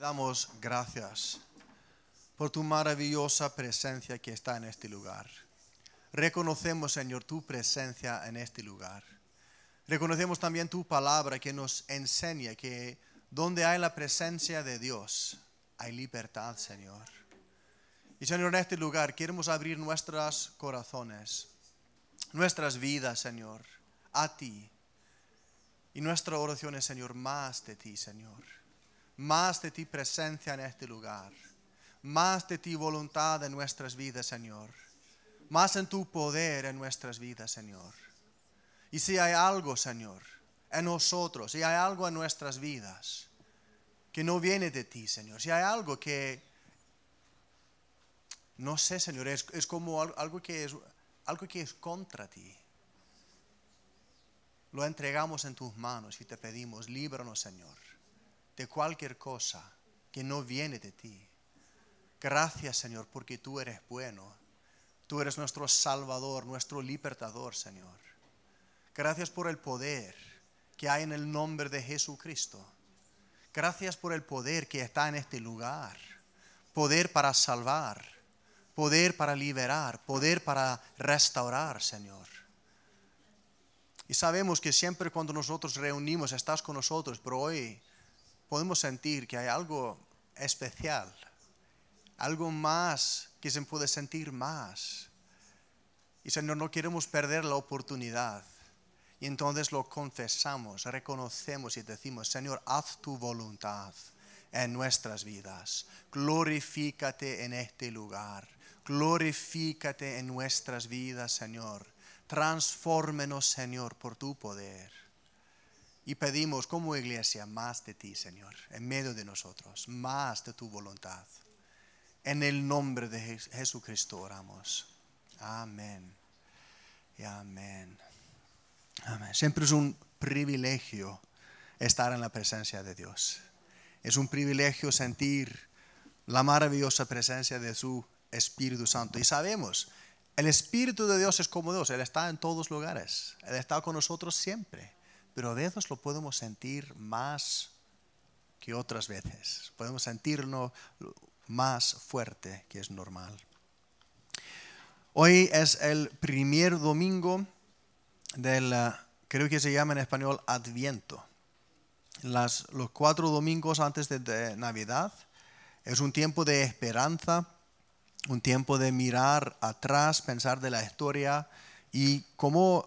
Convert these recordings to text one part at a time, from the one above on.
damos gracias por tu maravillosa presencia que está en este lugar. Reconocemos, Señor, tu presencia en este lugar. Reconocemos también tu palabra que nos enseña que donde hay la presencia de Dios, hay libertad, Señor. Y Señor, en este lugar queremos abrir nuestros corazones, nuestras vidas, Señor, a ti. Y nuestra oración es, Señor, más de ti, Señor más de ti presencia en este lugar, más de ti voluntad en nuestras vidas, Señor, más en tu poder en nuestras vidas, Señor. Y si hay algo, Señor, en nosotros, si hay algo en nuestras vidas que no viene de ti, Señor, si hay algo que, no sé, Señor, es, es como algo que es, algo que es contra ti. Lo entregamos en tus manos y te pedimos, líbranos, Señor de cualquier cosa que no viene de ti. Gracias, Señor, porque tú eres bueno. Tú eres nuestro Salvador, nuestro libertador, Señor. Gracias por el poder que hay en el nombre de Jesucristo. Gracias por el poder que está en este lugar. Poder para salvar, poder para liberar, poder para restaurar, Señor. Y sabemos que siempre cuando nosotros reunimos estás con nosotros, pero hoy podemos sentir que hay algo especial, algo más que se puede sentir más. Y Señor, no queremos perder la oportunidad. Y entonces lo confesamos, reconocemos y decimos, Señor, haz tu voluntad en nuestras vidas. Glorifícate en este lugar. Glorifícate en nuestras vidas, Señor. Transfórmenos, Señor, por tu poder. Y pedimos como iglesia más de ti, Señor, en medio de nosotros, más de tu voluntad. En el nombre de Jesucristo oramos. Amén. Y amén. Amén. Siempre es un privilegio estar en la presencia de Dios. Es un privilegio sentir la maravillosa presencia de su Espíritu Santo. Y sabemos, el Espíritu de Dios es como Dios. Él está en todos lugares. Él está con nosotros siempre pero a veces lo podemos sentir más que otras veces. Podemos sentirnos más fuerte, que es normal. Hoy es el primer domingo del, eh, creo que se llama en español Adviento. los cuatro domingos antes de Navidad es un tiempo de esperanza, un tiempo de mirar atrás, pensar de la historia y cómo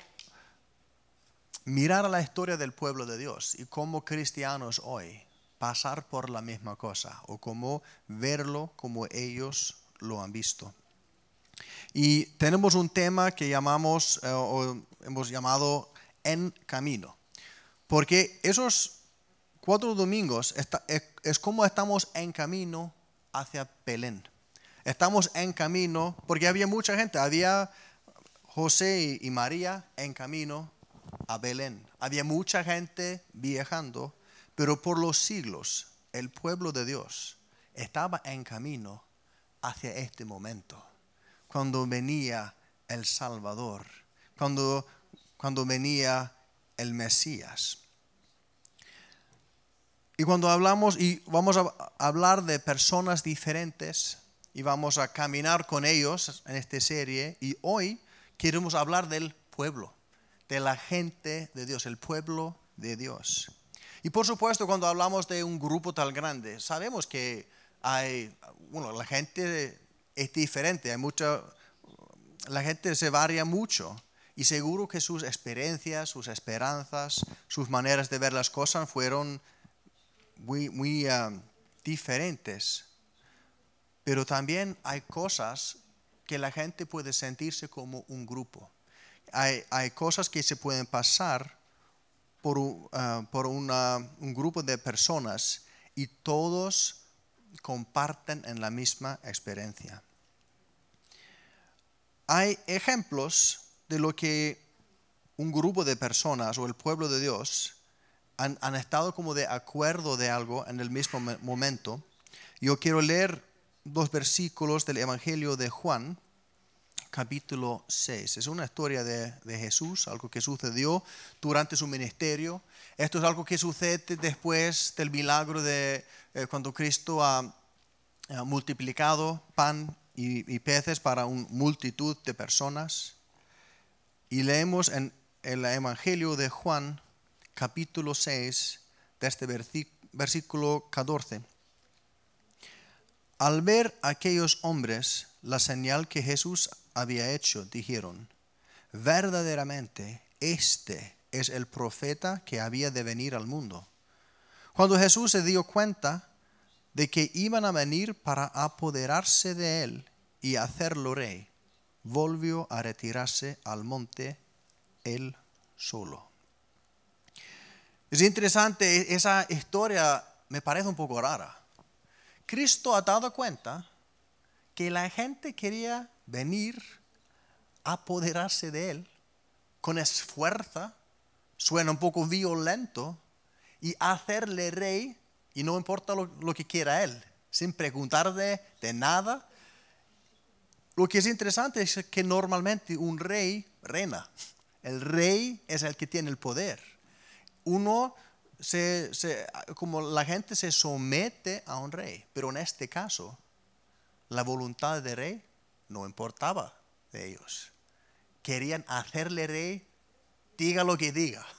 mirar a la historia del pueblo de Dios y como cristianos hoy pasar por la misma cosa o como verlo como ellos lo han visto. Y tenemos un tema que llamamos eh, o hemos llamado En Camino, porque esos cuatro domingos es, es como estamos en camino hacia Belén. Estamos en camino porque había mucha gente, había José y María en camino a Belén. Había mucha gente viajando, pero por los siglos el pueblo de Dios estaba en camino hacia este momento, cuando venía el Salvador, cuando, cuando venía el Mesías. Y cuando hablamos, y vamos a hablar de personas diferentes, y vamos a caminar con ellos en esta serie, y hoy queremos hablar del pueblo de la gente de Dios, el pueblo de Dios. Y por supuesto, cuando hablamos de un grupo tan grande, sabemos que hay, bueno, la gente es diferente, hay mucha, la gente se varía mucho. Y seguro que sus experiencias, sus esperanzas, sus maneras de ver las cosas fueron muy, muy ah, diferentes. Pero también hay cosas que la gente puede sentirse como un grupo hay, cosas que se pueden pasar por, ah, un grupo de personas y todos comparten en la misma experiencia. Hay ejemplos de lo que un grupo de personas o el pueblo de Dios han, han estado como de acuerdo de algo en el mismo momento. Yo quiero leer dos versículos del Evangelio de Juan, capítulo 6. Es una historia de, Jesús, algo que sucedió durante su ministerio. Esto es algo que sucede después del milagro de eh, cuando Cristo ha, multiplicado pan y, peces para una multitud de personas. Y leemos en el Evangelio de Juan, capítulo 6, ...de este versículo 14. Al ver aquellos hombres, la señal que Jesús había hecho, dijeron, verdaderamente este es el profeta que había de venir al mundo. Cuando Jesús se dio cuenta de que iban a venir para apoderarse de él y hacerlo rey, volvió a retirarse al monte él solo. Es interesante, e-, esa historia me parece un poco rara. Cristo ha dado cuenta que la gente quería venir, a apoderarse de él con esfuerzo, suena un poco violento, y hacerle rey, y no importa lo, que quiera él, sin preguntar de, nada. Lo que es interesante es que normalmente un rey reina. El rey es el que tiene el poder. Uno como la gente se somete a un rey, pero en este caso la voluntad del rey no importaba de ellos. Querían hacerle rey, diga lo que diga.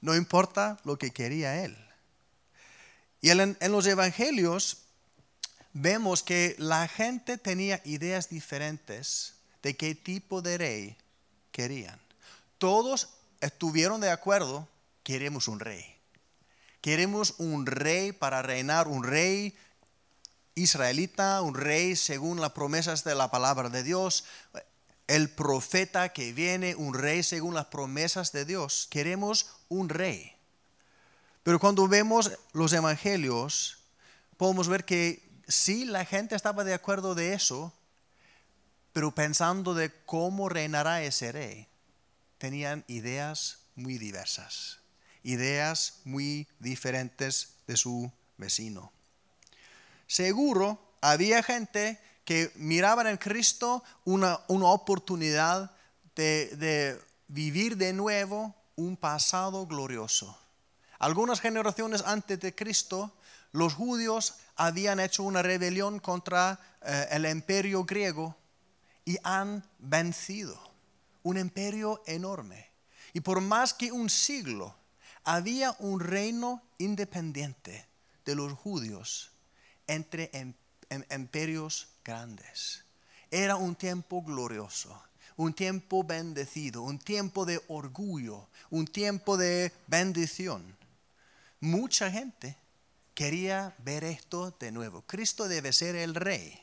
No importa lo que quería él. Y en, los evangelios vemos que la gente tenía ideas diferentes de qué tipo de rey querían. Todos estuvieron de acuerdo, queremos un rey. Queremos un rey para reinar, un rey israelita, un rey según las promesas de la palabra de Dios, el profeta que viene, un rey según las promesas de Dios. Queremos un rey. Pero cuando vemos los evangelios, podemos ver que si la gente estaba de acuerdo de eso, pero pensando de cómo reinará ese rey, tenían ideas muy diversas, ideas muy diferentes de su vecino seguro había gente que miraba en Cristo una, oportunidad de, vivir de nuevo un pasado glorioso. Algunas generaciones antes de Cristo, los judíos habían hecho una rebelión contra eh, el imperio griego y han vencido. Un imperio enorme. Y por más que un siglo, había un reino independiente de los judíos entre imperios em, em, grandes. Era un tiempo glorioso, un tiempo bendecido, un tiempo de orgullo, un tiempo de bendición. Mucha gente quería ver esto de nuevo. Cristo debe ser el rey,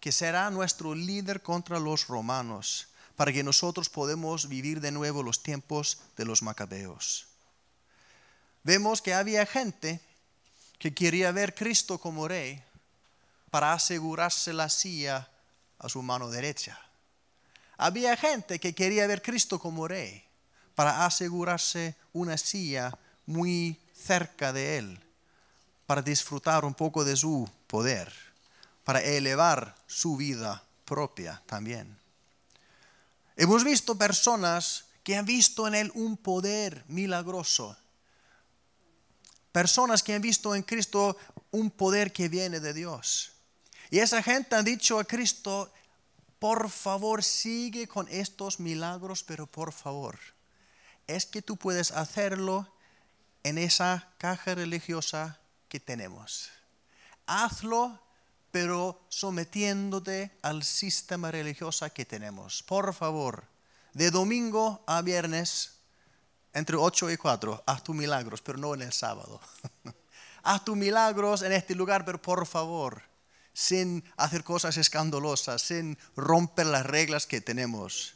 que será nuestro líder contra los romanos, para que nosotros podamos vivir de nuevo los tiempos de los macabeos. Vemos que había gente que quería ver Cristo como rey para asegurarse la silla a su mano derecha. Había gente que quería ver Cristo como rey para asegurarse una silla muy cerca de él, para disfrutar un poco de su poder, para elevar su vida propia también. Hemos visto personas que han visto en él un poder milagroso personas que han visto en Cristo un poder que viene de Dios. Y esa gente ha dicho a Cristo, por favor sigue con estos milagros, pero por favor, es que tú puedes hacerlo en esa caja religiosa que tenemos. Hazlo, pero sometiéndote al sistema religioso que tenemos. Por favor, de domingo a viernes entre 8 y 4, haz tus milagros, pero no en el sábado. haz tus milagros en este lugar, pero por favor, sin hacer cosas escandalosas, sin romper las reglas que tenemos.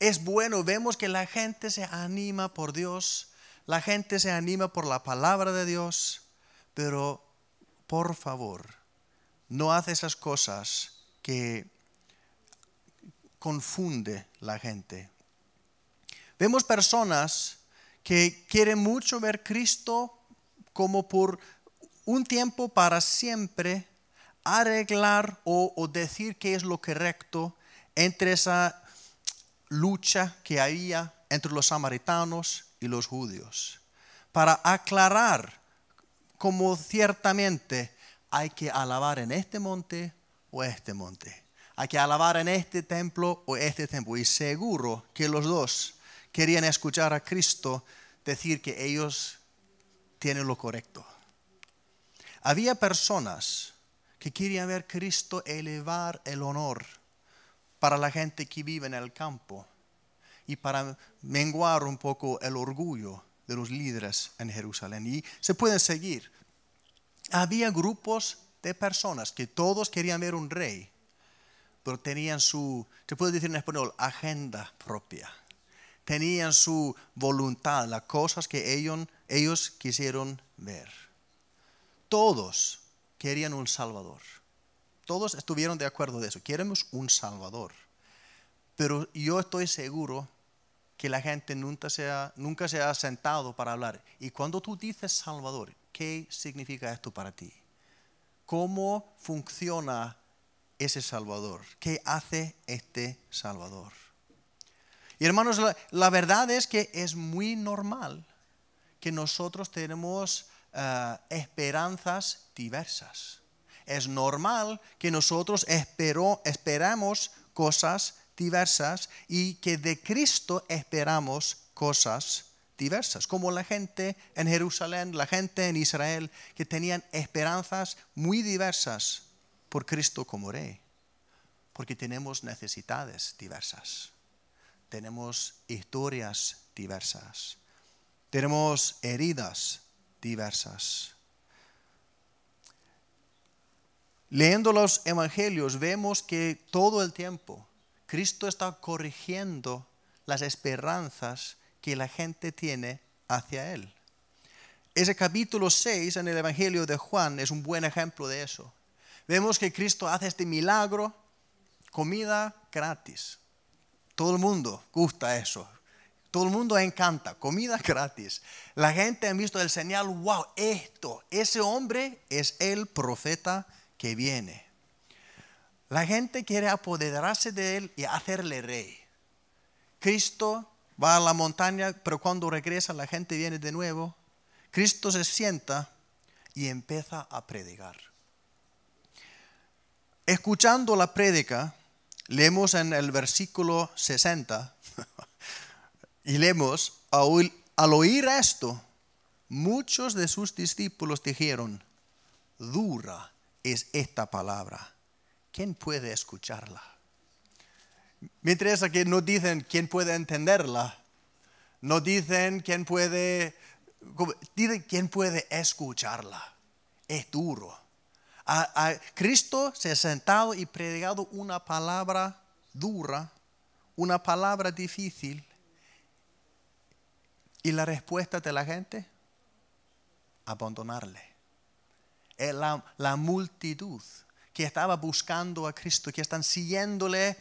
Es bueno, vemos que la gente se anima por Dios, la gente se anima por la palabra de Dios, pero por favor, no haz esas cosas que confunde la gente. Vemos personas que quiere mucho ver Cristo como por un tiempo para siempre arreglar o, decir qué es lo correcto entre esa lucha que había entre los samaritanos y los judíos, para aclarar como ciertamente hay que alabar en este monte o este monte, hay que alabar en este templo o este templo, y seguro que los dos querían escuchar a Cristo decir que ellos tienen lo correcto. Había personas que querían ver a Cristo elevar el honor para la gente que vive en el campo y para menguar un poco el orgullo de los líderes en Jerusalén. Y se pueden seguir. Había grupos de personas que todos querían ver un rey, pero tenían su, se puede decir en español, agenda propia tenían su voluntad, las cosas que ellos, ellos quisieron ver. Todos querían un Salvador. Todos estuvieron de acuerdo de eso. Queremos un Salvador. Pero yo estoy seguro que la gente nunca se, nunca se ha sentado para hablar. Y cuando tú dices Salvador, ¿qué significa esto para ti? ¿Cómo funciona ese Salvador? ¿Qué hace este Salvador? Y hermanos, la, verdad es que es muy normal que nosotros tenemos eh, esperanzas diversas. Es normal que nosotros espero, esperamos cosas diversas y que de Cristo esperamos cosas diversas, como la gente en Jerusalén, la gente en Israel, que tenían esperanzas muy diversas por Cristo como Rey, porque tenemos necesidades diversas tenemos historias diversas, tenemos heridas diversas. Leyendo los evangelios vemos que todo el tiempo Cristo está corrigiendo las esperanzas que la gente tiene hacia Él. Ese capítulo 6 en el Evangelio de Juan es un buen ejemplo de eso. Vemos que Cristo hace este milagro, comida gratis, todo el mundo gusta eso. Todo el mundo encanta. Comida gratis. La gente ha visto el señal, wow, esto, ese hombre es el profeta que viene. La gente quiere apoderarse de él y hacerle rey. Cristo va a la montaña, pero cuando regresa la gente viene de nuevo. Cristo se sienta y empieza a predicar. Escuchando la prédica, Leemos en el versículo 60 y leemos, al oír esto, muchos de sus discípulos dijeron, dura es esta palabra, ¿quién puede escucharla? Mientras que no dicen quién puede entenderla, no dicen quién puede, dicen quién puede escucharla. Es duro a, Cristo se ha sentado y predicado una palabra dura, una palabra difícil. Y la respuesta de la gente, abandonarle. Eh, la, la multitud que estaba buscando a Cristo, que están siguiéndole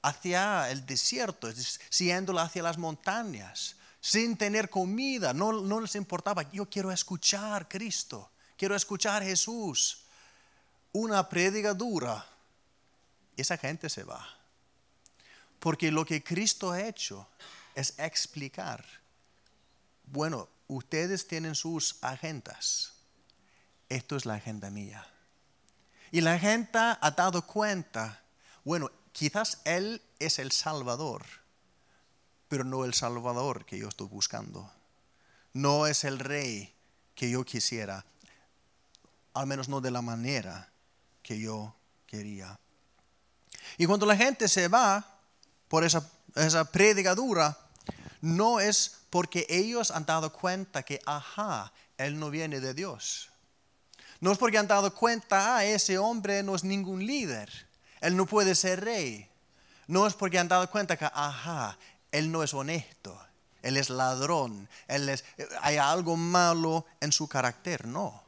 hacia el desierto, siguiéndole hacia las montañas, sin tener comida, no, no les importaba, yo quiero escuchar a Cristo, quiero escuchar a Jesús una predica dura, esa gente se va. Porque lo que Cristo ha hecho es explicar, bueno, ustedes tienen sus agendas, esto es la agenda mía. Y la gente ha dado cuenta, bueno, quizás Él es el Salvador, pero no el Salvador que yo estoy buscando. No es el Rey que yo quisiera, al menos no de la manera que yo quería. Y cuando la gente se va por esa, esa predicadura, no es porque ellos han dado cuenta que, ajá, Él no viene de Dios. No es porque han dado cuenta, ah, ese hombre no es ningún líder, Él no puede ser rey. No es porque han dado cuenta que, ajá, Él no es honesto, Él es ladrón, Él es, eh, hay algo malo en su carácter, no.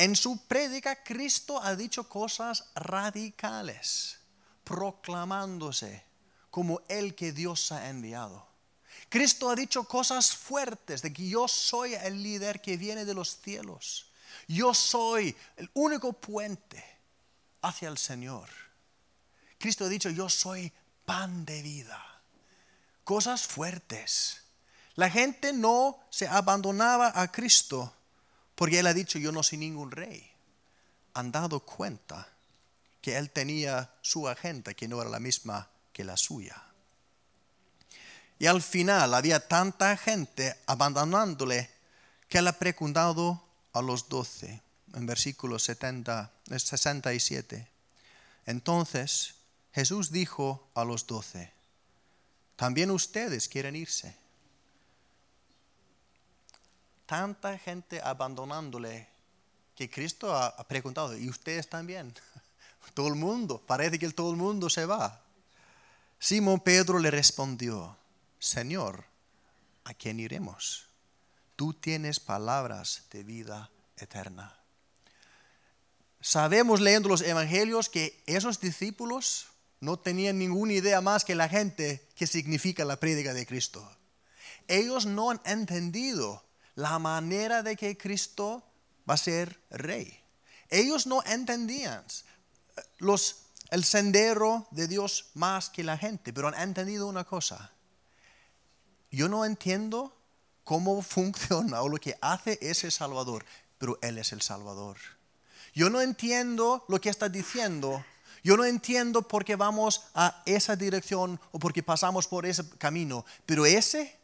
En su prédica Cristo ha dicho cosas radicales, proclamándose como el que Dios ha enviado. Cristo ha dicho cosas fuertes de que yo soy el líder que viene de los cielos. Yo soy el único puente hacia el Señor. Cristo ha dicho, yo soy pan de vida. Cosas fuertes. La gente no se abandonaba a Cristo porque él ha dicho, yo no soy ningún rey. Han dado cuenta que él tenía su agenda que no era la misma que la suya. Y al final había tanta gente abandonándole que él ha preguntado a los doce en versículo 70, 67. Eh, Entonces Jesús dijo a los doce, también ustedes quieren irse tanta gente abandonándole que Cristo ha, preguntado, ¿y ustedes también? todo el mundo, parece que todo el mundo se va. Simón Pedro le respondió, Señor, ¿a quién iremos? Tú tienes palabras de vida eterna. Sabemos leyendo los evangelios que esos discípulos no tenían ninguna idea más que la gente que significa la prédica de Cristo. Ellos no han entendido la manera de que Cristo va a ser rey. Ellos no entendían eh, el sendero de Dios más que la gente, pero han entendido una cosa. Yo no entiendo cómo funciona o lo que hace ese Salvador, pero Él es el Salvador. Yo no entiendo lo que está diciendo. Yo no entiendo por qué vamos a esa dirección o por qué pasamos por ese camino, pero ese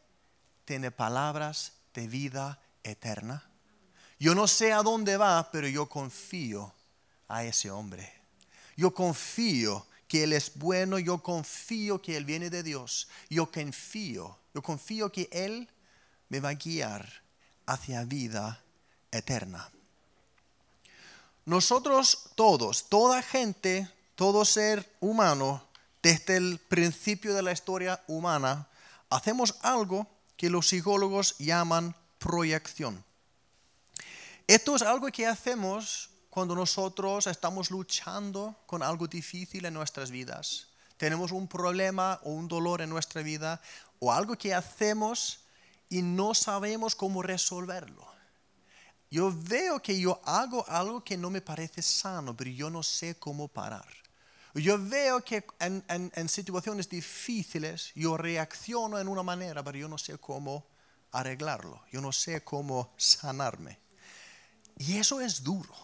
tiene palabras vida eterna. Yo no sé a dónde va, pero yo confío a ese hombre. Yo confío que Él es bueno, yo confío que Él viene de Dios, yo confío, yo confío que Él me va a guiar hacia vida eterna. Nosotros todos, toda gente, todo ser humano, desde el principio de la historia humana, hacemos algo que los psicólogos llaman proyección. Esto es algo que hacemos cuando nosotros estamos luchando con algo difícil en nuestras vidas. Tenemos un problema o un dolor en nuestra vida o algo que hacemos y no sabemos cómo resolverlo. Yo veo que yo hago algo que no me parece sano, pero yo no sé cómo parar. Yo veo que en, situaciones difíciles yo reacciono en una manera, pero yo no sé cómo arreglarlo, yo no sé cómo sanarme. Y eso es duro.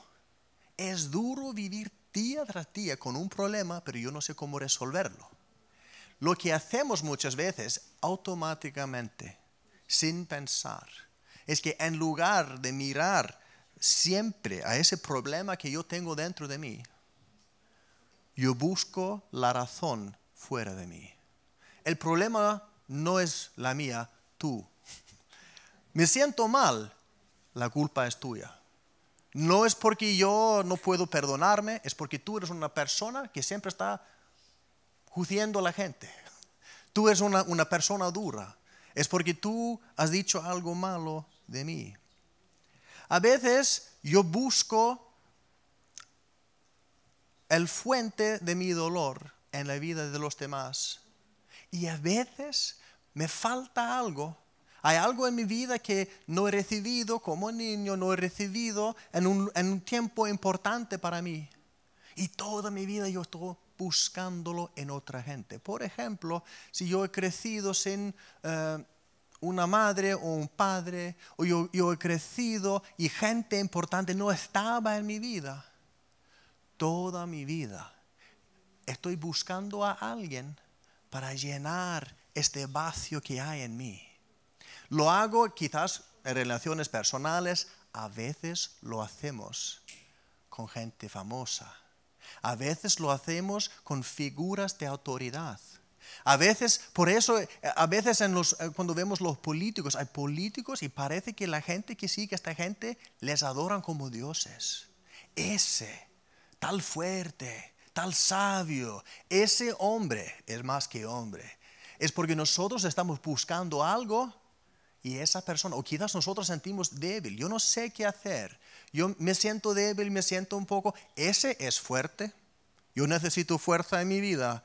Es duro vivir día tras día con un problema, pero yo no sé cómo resolverlo. Lo que hacemos muchas veces automáticamente, sin pensar, es que en lugar de mirar siempre a ese problema que yo tengo dentro de mí, yo busco la razón fuera de mí. El problema no es la mía, tú. Me siento mal, la culpa es tuya. No es porque yo no puedo perdonarme, es porque tú eres una persona que siempre está juzgando a la gente. Tú eres una, una persona dura. Es porque tú has dicho algo malo de mí. A veces yo busco el fuente de mi dolor en la vida de los demás. Y a veces me falta algo. Hay algo en mi vida que no he recibido como niño, no he recibido en un, tiempo importante para mí. Y toda mi vida yo estoy buscándolo en otra gente. Por ejemplo, si yo he crecido sin eh, una madre o un padre, o yo he crecido y gente importante no estaba en mi vida, toda mi vida estoy buscando a alguien para llenar este vacío que hay en mí. Lo hago quizás en relaciones personales, a veces lo hacemos con gente famosa, a veces lo hacemos con figuras de autoridad. A veces, por eso, a veces eh, cuando vemos los políticos, hay políticos y parece que la gente que sigue a esta gente les adoran como dioses. Ese tal fuerte, tal sabio. Ese hombre es más que hombre. Es porque nosotros estamos buscando algo y esa persona, o quizás nosotros sentimos débil, yo no sé qué hacer, yo me siento débil, me siento un poco, ese es fuerte, yo necesito fuerza en mi vida,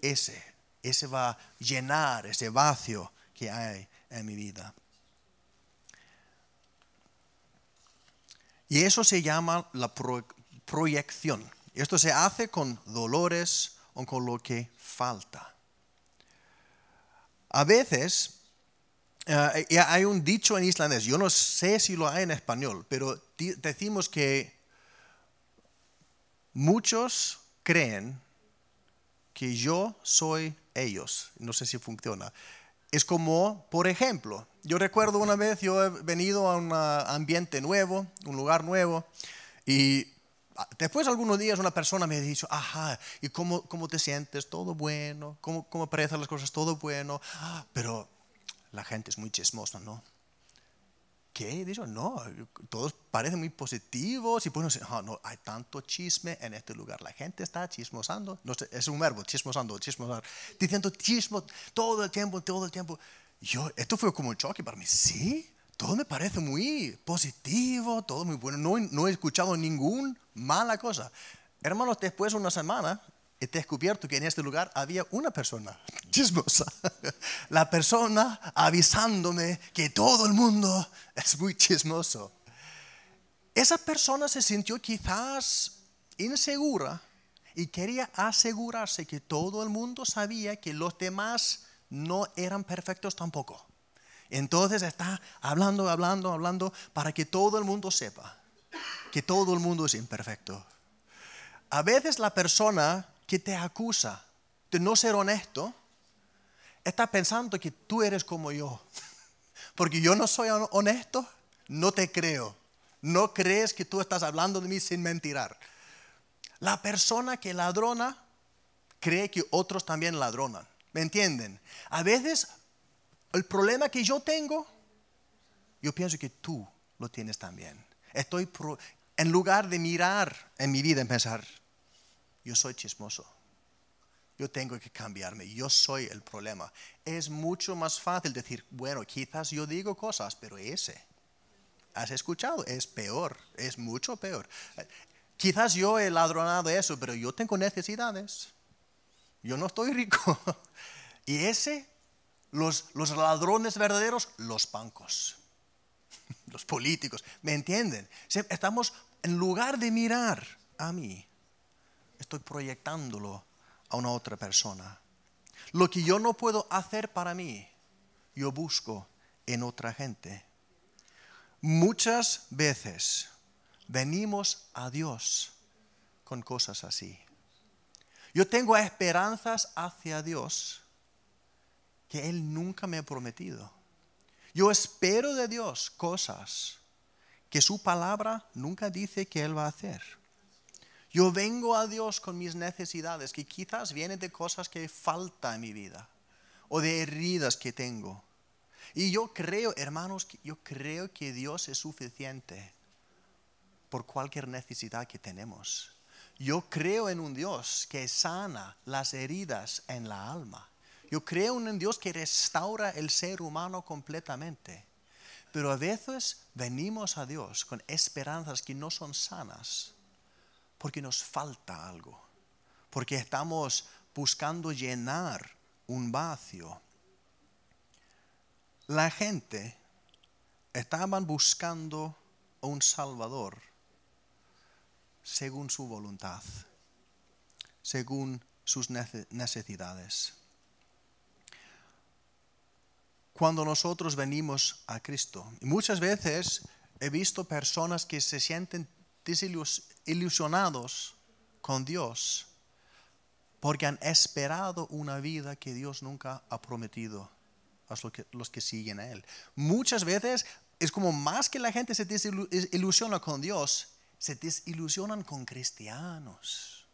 ese, ese va a llenar ese vacío que hay en mi vida. Y eso se llama la pro proyección. Esto se hace con dolores o con lo que falta. A veces, eh, hay un dicho en islandés, yo no sé si lo hay en español, pero decimos que muchos creen que yo soy ellos. No sé si funciona. Es como, por ejemplo, yo recuerdo una vez, yo he venido a un ah, ambiente nuevo, un lugar nuevo, y Ah, después algunos días una persona me ha dicho, ajá, ¿y cómo, cómo te sientes? Todo bueno, ¿cómo, cómo aparecen las cosas? Todo bueno. Ah, pero la gente es muy chismosa, ¿no? ¿Qué? Dijo, no, todos parecen muy positivos y bueno, ah, no, hay tanto chisme en este lugar. La gente está chismosando, no sé, es un verbo, chismosando, chismosar, diciendo chismo todo el tiempo, todo el tiempo. Yo, esto fue como un choque para mí, ¿sí? todo me parece muy positivo, todo muy bueno, no, he escuchado ninguna mala cosa. Hermanos, después de una semana he descubierto que en este lugar había una persona chismosa. La persona avisándome que todo el mundo es muy chismoso. Esa persona se sintió quizás insegura y quería asegurarse que todo el mundo sabía que los demás no eran perfectos tampoco. Entonces está hablando, hablando, hablando para que todo el mundo sepa que todo el mundo es imperfecto. A veces la persona que te acusa de no ser honesto está pensando que tú eres como yo. Porque yo no soy honesto, no te creo. No crees que tú estás hablando de mí sin mentirar. La persona que ladrona cree que otros también ladronan. ¿Me entienden? A veces el problema que yo tengo, yo pienso que tú lo tienes también. Estoy en lugar de mirar en mi vida y pensar, yo soy chismoso, yo tengo que cambiarme, yo soy el problema. Es mucho más fácil decir, bueno, quizás yo digo cosas, pero ese, has escuchado, es peor, es mucho peor. Quizás yo he ladronado eso, pero yo tengo necesidades, yo no estoy rico. y ese los, ladrones verdaderos, los bancos, los políticos. ¿Me entienden? Estamos, en lugar de mirar a mí, estoy proyectándolo a una otra persona. Lo que yo no puedo hacer para mí, yo busco en otra gente. Muchas veces venimos a Dios con cosas así. Yo tengo esperanzas hacia Dios que Él nunca me ha prometido. Yo espero de Dios cosas que su palabra nunca dice que Él va a hacer. Yo vengo a Dios con mis necesidades, que quizás vienen de cosas que falta en mi vida o de heridas que tengo. Y yo creo, hermanos, yo creo que Dios es suficiente por cualquier necesidad que tenemos. Yo creo en un Dios que sana las heridas en la alma. Yo creo en un Dios que restaura el ser humano completamente. Pero a veces venimos a Dios con esperanzas que no son sanas porque nos falta algo, porque estamos buscando llenar un vacío. La gente estaban buscando un Salvador según su voluntad, según sus necesidades cuando nosotros venimos a Cristo. muchas veces he visto personas que se sienten desilusionados con Dios porque han esperado una vida que Dios nunca ha prometido a los que, los que siguen a Él. Muchas veces es como más que la gente se desilusiona con Dios, se desilusionan con cristianos.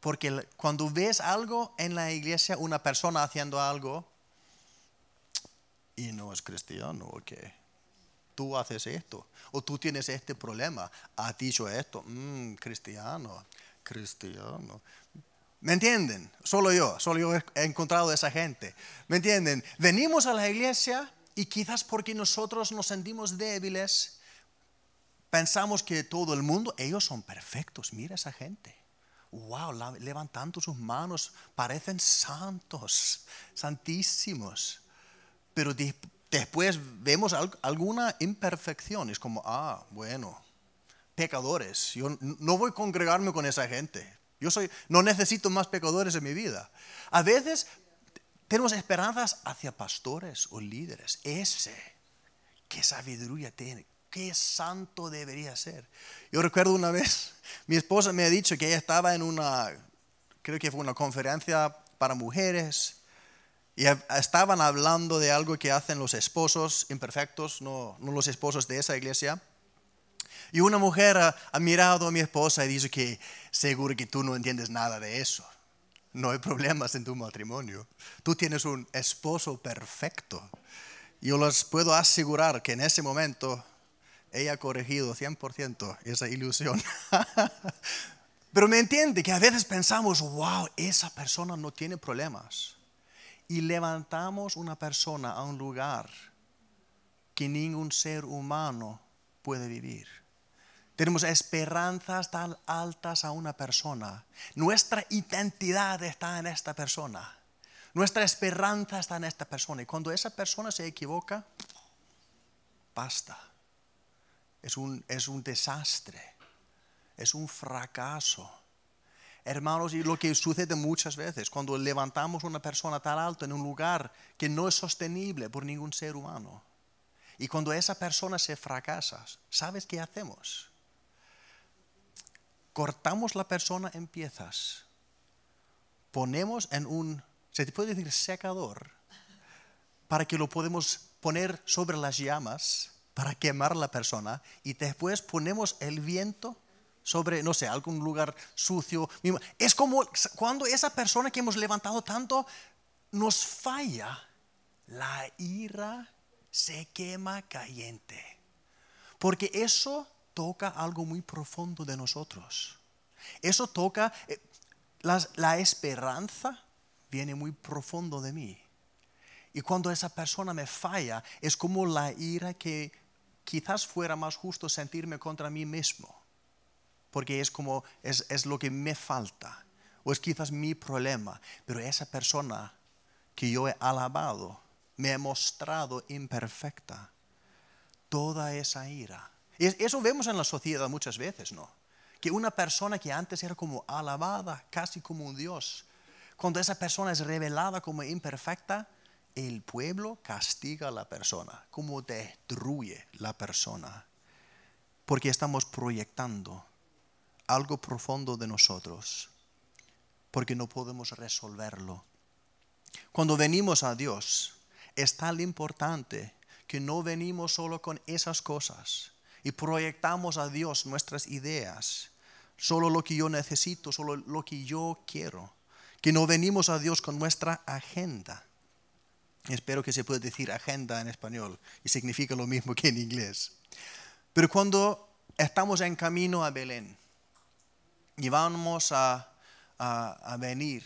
Porque cuando ves algo en la iglesia, una persona haciendo algo, y no es cristiano, ok. Tú haces esto, o tú tienes este problema, ti dicho esto, mm, cristiano, cristiano. ¿Me entienden? Solo yo, solo yo he encontrado a esa gente. ¿Me entienden? Venimos a la iglesia y quizás porque nosotros nos sentimos débiles, pensamos que todo el mundo, ellos son perfectos, mira esa gente wow, levantando sus manos, parecen santos, santísimos pero después vemos alguna imperfección. Es como, ah, bueno, pecadores, yo no voy a congregarme con esa gente. Yo soy, no necesito más pecadores en mi vida. A veces tenemos esperanzas hacia pastores o líderes. Ese, qué sabiduría tiene, qué santo debería ser. Yo recuerdo una vez, mi esposa me ha dicho que ella estaba en una, creo que fue una conferencia para mujeres, y estaban hablando de algo que hacen los esposos imperfectos, no, los esposos de esa iglesia. Y una mujer ha, ha, mirado a mi esposa y dice que seguro que tú no entiendes nada de eso. No hay problemas en tu matrimonio. Tú tienes un esposo perfecto. Yo les puedo asegurar que en ese momento ella ha corregido 100% esa ilusión. Pero me entiende que a veces pensamos, wow, esa persona no tiene problemas y levantamos una persona a un lugar que ningún ser humano puede vivir. Tenemos esperanzas tan altas a una persona. Nuestra identidad está en esta persona. Nuestra esperanza está en esta persona. Y cuando esa persona se equivoca, basta. Es un, es un desastre. Es un fracaso. Hermanos, y lo que sucede muchas veces, cuando levantamos una persona tan alto en un lugar que no es sostenible por ningún ser humano, y cuando esa persona se fracasa, ¿sabes qué hacemos? Cortamos la persona en piezas, ponemos en un, se te puede decir secador, para que lo podemos poner sobre las llamas, para quemar la persona, y después ponemos el viento sobre, no sé, algún lugar sucio. Es como cuando esa persona que hemos levantado tanto nos falla, la ira se quema caliente. Porque eso toca algo muy profundo de nosotros. Eso toca, eh, la, la esperanza viene muy profundo de mí. Y cuando esa persona me falla, es como la ira que quizás fuera más justo sentirme contra mí mismo porque es como es, es lo que me falta o es quizás mi problema, pero esa persona que yo he alabado me ha mostrado imperfecta toda esa ira. eso vemos en la sociedad muchas veces, ¿no? Que una persona que antes era como alabada, casi como un Dios, cuando esa persona es revelada como imperfecta, el pueblo castiga a la persona, como destruye la persona, porque estamos proyectando algo profundo de nosotros, porque no podemos resolverlo. Cuando venimos a Dios, es tan importante que no venimos solo con esas cosas y proyectamos a Dios nuestras ideas, solo lo que yo necesito, solo lo que yo quiero, que no venimos a Dios con nuestra agenda. Espero que se pueda decir agenda en español y significa lo mismo que en inglés. Pero cuando estamos en camino a Belén, y vamos a, venir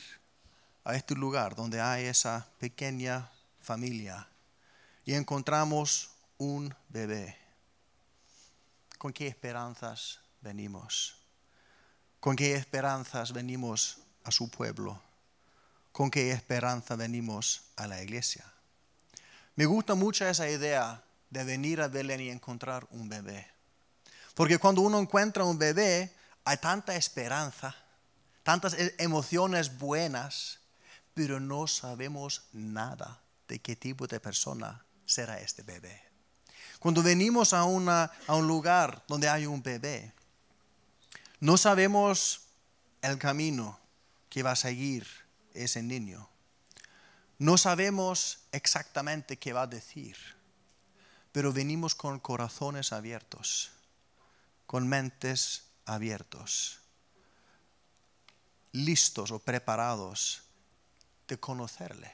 a este lugar donde hay esa pequeña familia y encontramos un bebé. ¿Con qué esperanzas venimos? ¿Con qué esperanzas venimos a su pueblo? ¿Con qué esperanza venimos a la iglesia? Me gusta mucho esa idea de venir a Belén y encontrar un bebé. Porque cuando uno encuentra un bebé, hay tanta esperanza, tantas e-, emociones buenas, pero no sabemos nada de qué tipo de persona será este bebé. Cuando venimos a, un lugar donde hay un bebé, no sabemos el camino que va a seguir ese niño. No sabemos exactamente qué va a decir, pero venimos con corazones abiertos, con mentes abiertos, listos o preparados de conocerle,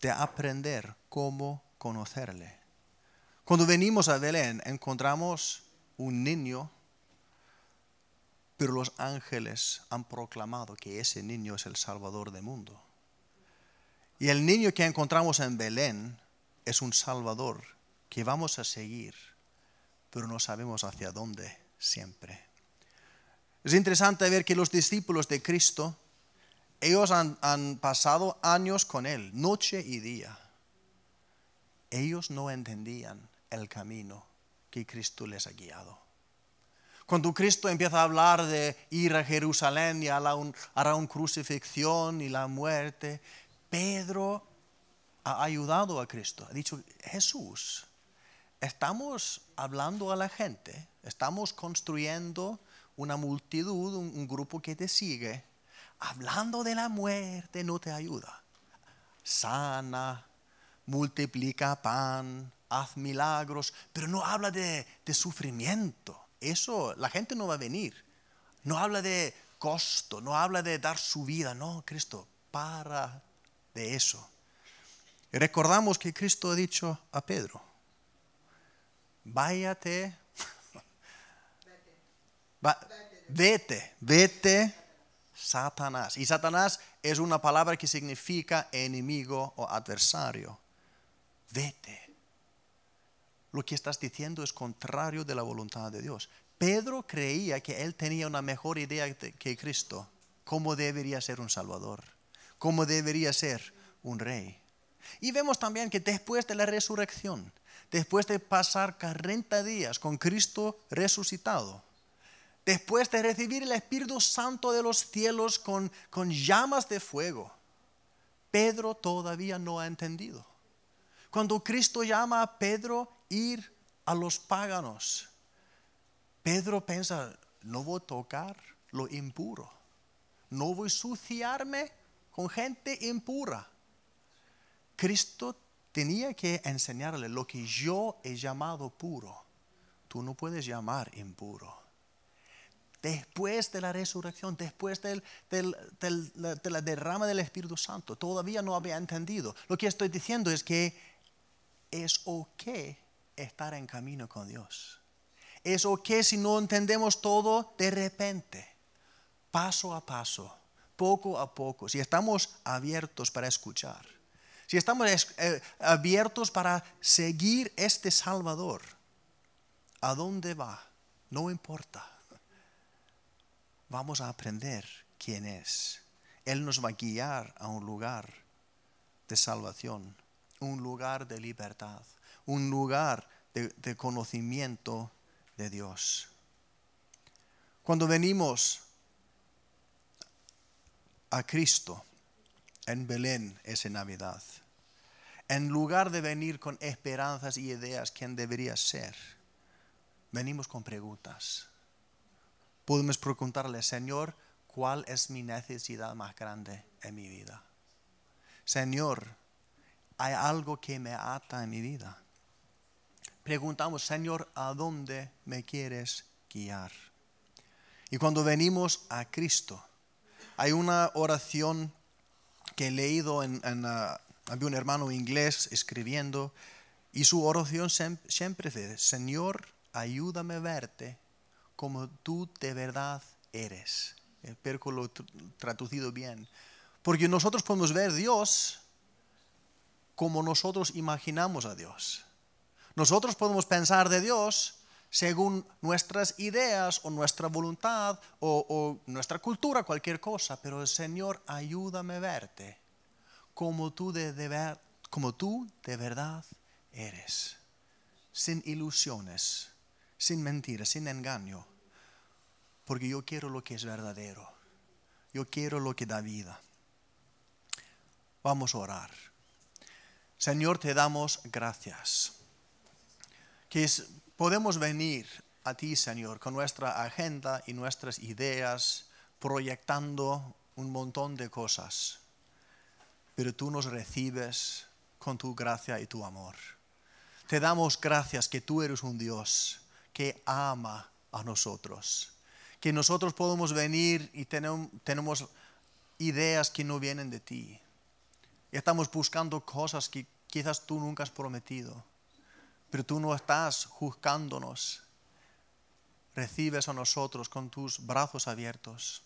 de aprender cómo conocerle. Cuando venimos a Belén encontramos un niño, pero los ángeles han proclamado que ese niño es el Salvador del mundo. Y el niño que encontramos en Belén es un Salvador que vamos a seguir, pero no sabemos hacia dónde siempre. Es interesante ver que los discípulos de Cristo, ellos han, pasado años con Él, noche y día. Ellos no entendían el camino que Cristo les ha guiado. Cuando Cristo empieza a hablar de ir a Jerusalén y hará un, una crucifixión y la muerte, Pedro ha ayudado a Cristo. Ha dicho, Jesús, estamos hablando a la gente, estamos construyendo una multitud, un, grupo que te sigue, hablando de la muerte no te ayuda. Sana, multiplica pan, haz milagros, pero no habla de, de sufrimiento. Eso la gente no va a venir. No habla de costo, no habla de dar su vida. No, Cristo, para de eso. Recordamos que Cristo ha dicho a Pedro, váyate. vete, vete, Satanás. Y Satanás es una palabra que significa enemigo o adversario. Vete. Lo que estás diciendo es contrario de la voluntad de Dios. Pedro creía que él tenía una mejor idea que Cristo, cómo debería ser un Salvador, cómo debería ser un rey. Y vemos también que después de la resurrección, después de pasar 40 días con Cristo resucitado, después de recibir el Espíritu Santo de los cielos con, con llamas de fuego, Pedro todavía no ha entendido. Cuando Cristo llama a Pedro ir a los paganos, Pedro piensa, no voy a tocar lo impuro, no voy a suciarme con gente impura. Cristo tenía que enseñarle lo que yo he llamado puro. Tú no puedes llamar impuro. Después de la resurrección, después del, de la derrama del Espíritu Santo, todavía no había entendido. Lo que estoy diciendo es que es ok estar en camino con Dios. Es ok si no entendemos todo de repente, paso a paso, poco a poco, si estamos abiertos para escuchar si estamos eh, abiertos para seguir este Salvador, ¿a dónde va? No importa. Vamos a aprender quién es. Él nos va a guiar a un lugar de salvación, un lugar de libertad, un lugar de, de conocimiento de Dios. Cuando venimos a Cristo, en Belén esa Navidad. En lugar de venir con esperanzas y ideas, ¿quién debería ser? Venimos con preguntas. Podemos preguntarle, Señor, ¿cuál es mi necesidad más grande en mi vida? Señor, hay algo que me ata en mi vida. Preguntamos, Señor, ¿a dónde me quieres guiar? Y cuando venimos a Cristo, hay una oración que he leído, en, ah, había un hermano inglés escribiendo, y su oración siempre fue, Señor, ayúdame a verte como tú de verdad eres. El pérculo traducido bien. Porque nosotros podemos ver a Dios como nosotros imaginamos a Dios. Nosotros podemos pensar de Dios según nuestras ideas o nuestra voluntad o, nuestra cultura, cualquier cosa, pero Señor ayúdame a verte como tú de, ver, como tú de verdad eres, sin ilusiones, sin mentiras, sin engaño, porque yo quiero lo que es verdadero, yo quiero lo que da vida. Vamos a orar. Señor, te damos gracias. Que es podemos venir a ti, Señor, con nuestra agenda y nuestras ideas, proyectando un montón de cosas, pero tú nos recibes con tu gracia y tu amor. Te damos gracias que tú eres un Dios que ama a nosotros, que nosotros podemos venir y tenemos ideas que no vienen de ti. Y estamos buscando cosas que quizás tú nunca has prometido pero tú no estás juzgándonos. Recibes a nosotros con tus brazos abiertos,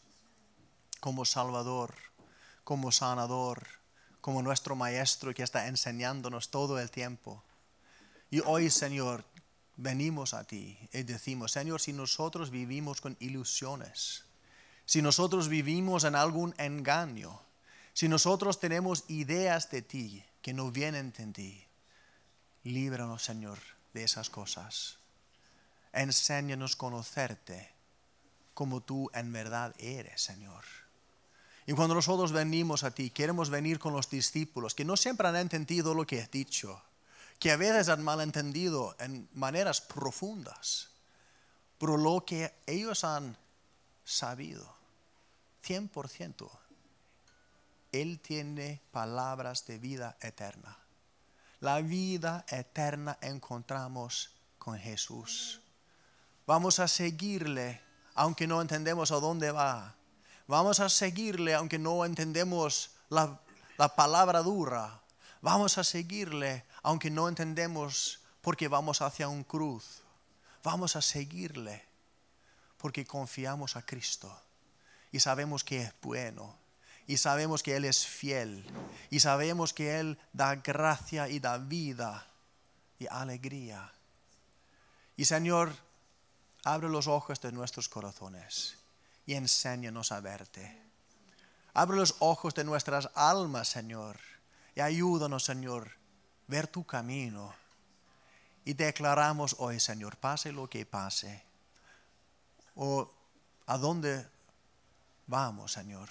como Salvador, como Sanador, como nuestro Maestro que está enseñándonos todo el tiempo. Y hoy, Señor, venimos a ti y decimos, Señor, si nosotros vivimos con ilusiones, si nosotros vivimos en algún engaño, si nosotros tenemos ideas de ti que no vienen de ti, Líbranos, Señor, de esas cosas. Enséñanos conocerte como tú en verdad eres, Señor. Y cuando nosotros venimos a ti, queremos venir con los discípulos que no siempre han entendido lo que has dicho, que a veces han malentendido en maneras profundas, pero lo que ellos han sabido, 100%, Él tiene palabras de vida eterna. La vida eterna encontramos con Jesús. Vamos a seguirle aunque no entendemos a dónde va. Vamos a seguirle aunque no entendemos la, la palabra dura. Vamos a seguirle aunque no entendemos porque vamos hacia un cruz. Vamos a seguirle porque confiamos a Cristo y sabemos que es bueno y sabemos que Él es fiel y sabemos que Él da gracia y da vida y alegría. Y Señor, abre los ojos de nuestros corazones y enséñanos a verte. Abre los ojos de nuestras almas, Señor, y ayúdanos, Señor, ver tu camino. Y declaramos hoy, Señor, pase lo que pase, o oh, a dónde vamos, Señor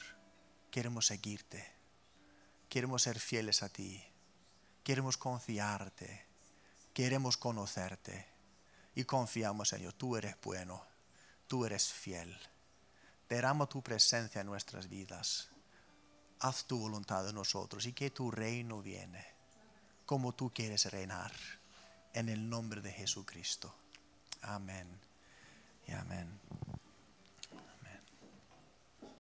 Queremos seguirte. Queremos ser fieles a ti. Queremos confiarte. Queremos conocerte. Y confiamos, en Dios. tú eres bueno. Tú eres fiel. te damos tu presencia en nuestras vidas. Haz tu voluntad en nosotros y que tu reino viene como tú quieres reinar. En el nombre de Jesucristo. Amén y amén.